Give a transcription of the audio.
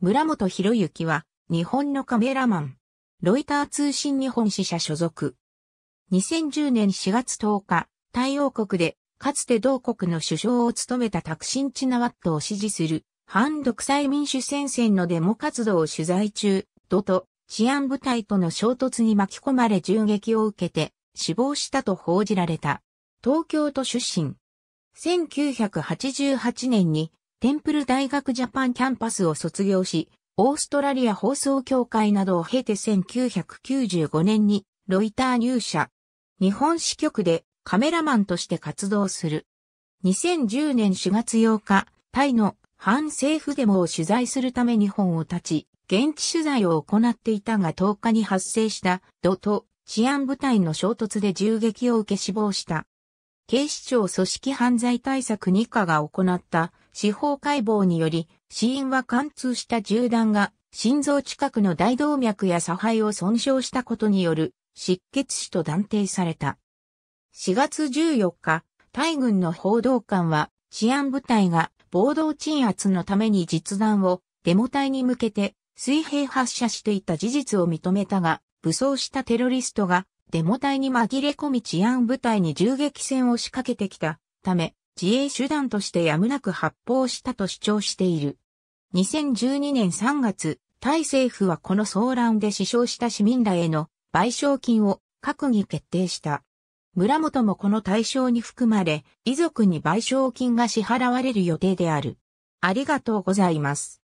村本博之は、日本のカメラマン。ロイター通信日本支社所属。2010年4月10日、太陽国で、かつて同国の首相を務めたタクシン・チナワットを支持する、反独裁民主戦線のデモ活動を取材中、ドと治安部隊との衝突に巻き込まれ銃撃を受けて、死亡したと報じられた。東京都出身。1988年にテンプル大学ジャパンキャンパスを卒業し、オーストラリア放送協会などを経て1995年にロイター入社。日本支局でカメラマンとして活動する。2010年4月8日、タイの反政府デモを取材するため日本を立ち、現地取材を行っていたが10日に発生した土と治安部隊の衝突で銃撃を受け死亡した。警視庁組織犯罪対策2課が行った司法解剖により、死因は貫通した銃弾が心臓近くの大動脈や左肺を損傷したことによる失血死と断定された。4月14日、大軍の報道官は治安部隊が暴動鎮圧のために実弾をデモ隊に向けて水平発射していた事実を認めたが、武装したテロリストがデモ隊に紛れ込み治安部隊に銃撃戦を仕掛けてきたため、自衛手段としてやむなく発砲したと主張している。2012年3月、タイ政府はこの騒乱で死傷した市民らへの賠償金を閣議決定した。村本もこの対象に含まれ、遺族に賠償金が支払われる予定である。ありがとうございます。